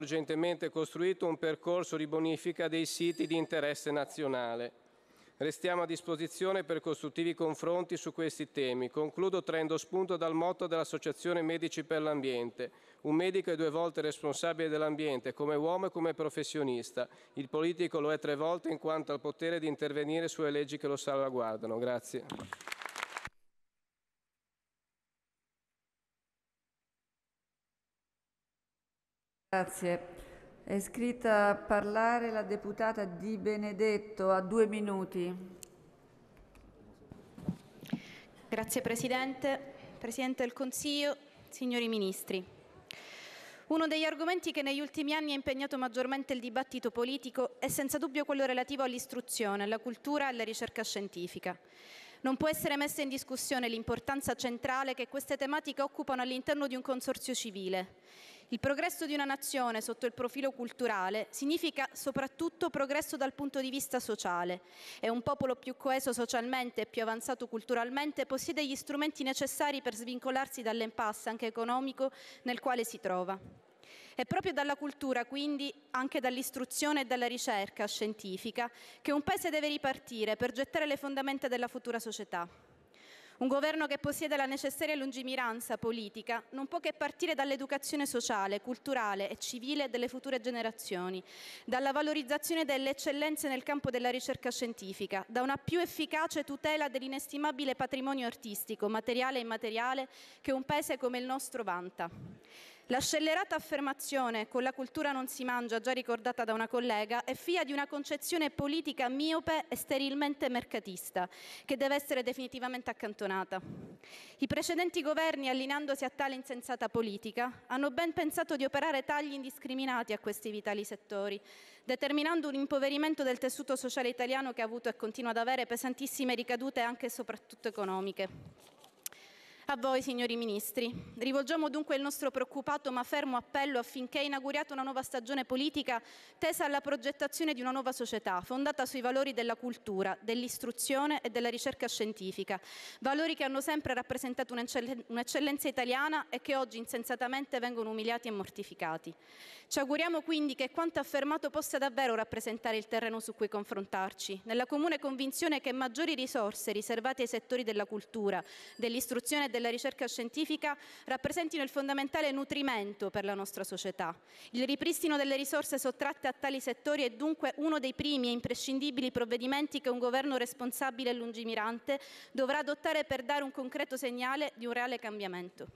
urgentemente costruito un percorso di bonifica dei siti di interesse nazionale. Restiamo a disposizione per costruttivi confronti su questi temi. Concludo traendo spunto dal motto dell'Associazione Medici per l'Ambiente. Un medico è due volte responsabile dell'ambiente, come uomo e come professionista. Il politico lo è tre volte in quanto ha il potere di intervenire sulle leggi che lo salvaguardano. Grazie. Grazie. È iscritta a parlare la deputata Di Benedetto a due minuti. Grazie Presidente, Presidente del Consiglio, signori Ministri. Uno degli argomenti che negli ultimi anni ha impegnato maggiormente il dibattito politico è senza dubbio quello relativo all'istruzione, alla cultura e alla ricerca scientifica. Non può essere messa in discussione l'importanza centrale che queste tematiche occupano all'interno di un consorzio civile. Il progresso di una nazione sotto il profilo culturale significa soprattutto progresso dal punto di vista sociale e un popolo più coeso socialmente e più avanzato culturalmente possiede gli strumenti necessari per svincolarsi dall'impasse anche economico nel quale si trova. È proprio dalla cultura, quindi anche dall'istruzione e dalla ricerca scientifica, che un Paese deve ripartire per gettare le fondamenta della futura società. Un governo che possiede la necessaria lungimiranza politica non può che partire dall'educazione sociale, culturale e civile delle future generazioni, dalla valorizzazione delle eccellenze nel campo della ricerca scientifica, da una più efficace tutela dell'inestimabile patrimonio artistico, materiale e immateriale, che un paese come il nostro vanta. La scellerata affermazione con la cultura non si mangia, già ricordata da una collega, è figlia di una concezione politica miope e sterilmente mercatista, che deve essere definitivamente accantonata. I precedenti governi, allineandosi a tale insensata politica, hanno ben pensato di operare tagli indiscriminati a questi vitali settori, determinando un impoverimento del tessuto sociale italiano che ha avuto e continua ad avere pesantissime ricadute anche e soprattutto economiche. A voi, signori ministri, rivolgiamo dunque il nostro preoccupato ma fermo appello affinché inauguriate una nuova stagione politica tesa alla progettazione di una nuova società, fondata sui valori della cultura, dell'istruzione e della ricerca scientifica, valori che hanno sempre rappresentato un'eccellenza italiana e che oggi insensatamente vengono umiliati e mortificati. Ci auguriamo quindi che quanto affermato possa davvero rappresentare il terreno su cui confrontarci, nella comune convinzione che maggiori risorse riservate ai settori della cultura, dell'istruzione e della della ricerca scientifica rappresentino il fondamentale nutrimento per la nostra società. Il ripristino delle risorse sottratte a tali settori è dunque uno dei primi e imprescindibili provvedimenti che un governo responsabile e lungimirante dovrà adottare per dare un concreto segnale di un reale cambiamento.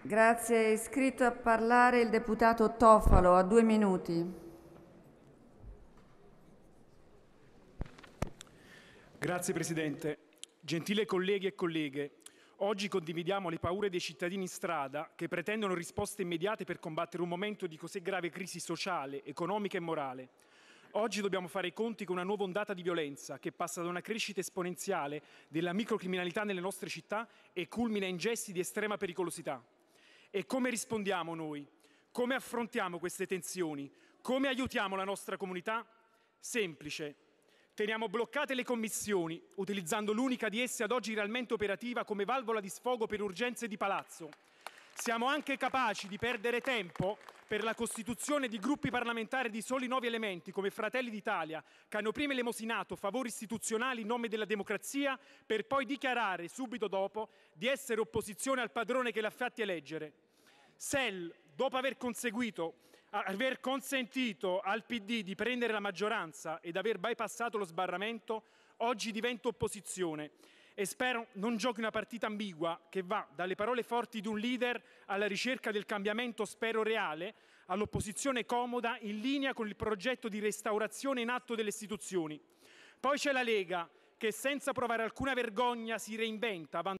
Grazie. È iscritto a parlare il deputato Tofalo a due minuti. Grazie Presidente. Gentile colleghi e colleghe, oggi condividiamo le paure dei cittadini in strada che pretendono risposte immediate per combattere un momento di così grave crisi sociale, economica e morale. Oggi dobbiamo fare i conti con una nuova ondata di violenza che passa da una crescita esponenziale della microcriminalità nelle nostre città e culmina in gesti di estrema pericolosità. E come rispondiamo noi? Come affrontiamo queste tensioni? Come aiutiamo la nostra comunità? Semplice, Teniamo bloccate le commissioni, utilizzando l'unica di esse ad oggi realmente operativa come valvola di sfogo per urgenze di palazzo. Siamo anche capaci di perdere tempo per la costituzione di gruppi parlamentari di soli nuovi elementi, come Fratelli d'Italia, che hanno prima elemosinato favori istituzionali in nome della democrazia, per poi dichiarare, subito dopo, di essere opposizione al padrone che l'ha fatti eleggere. Sell, dopo aver conseguito aver consentito al PD di prendere la maggioranza ed aver bypassato lo sbarramento, oggi divento opposizione e spero non giochi una partita ambigua che va dalle parole forti di un leader alla ricerca del cambiamento spero reale all'opposizione comoda in linea con il progetto di restaurazione in atto delle istituzioni. Poi c'è la Lega che senza provare alcuna vergogna si reinventa